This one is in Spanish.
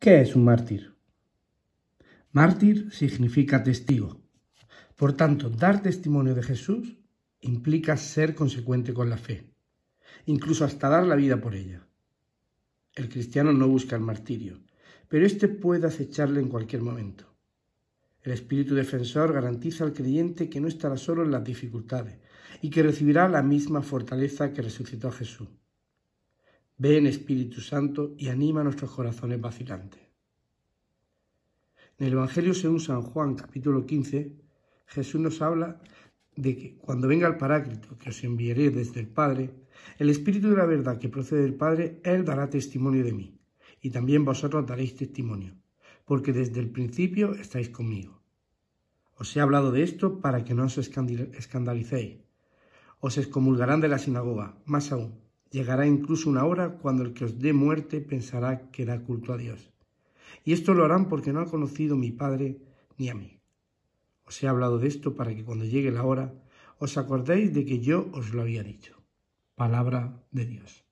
¿Qué es un mártir? Mártir significa testigo. Por tanto, dar testimonio de Jesús implica ser consecuente con la fe, incluso hasta dar la vida por ella. El cristiano no busca el martirio, pero éste puede acecharle en cualquier momento. El espíritu defensor garantiza al creyente que no estará solo en las dificultades y que recibirá la misma fortaleza que resucitó a Jesús. Ven Espíritu Santo y anima nuestros corazones vacilantes. En el Evangelio según San Juan capítulo 15, Jesús nos habla de que cuando venga el Paráclito, que os enviaré desde el Padre, el Espíritu de la verdad que procede del Padre, Él dará testimonio de mí, y también vosotros daréis testimonio, porque desde el principio estáis conmigo. Os he hablado de esto para que no os escandalicéis. Os excomulgarán de la sinagoga, más aún, Llegará incluso una hora cuando el que os dé muerte pensará que da culto a Dios. Y esto lo harán porque no ha conocido mi Padre ni a mí. Os he hablado de esto para que cuando llegue la hora os acordéis de que yo os lo había dicho. Palabra de Dios.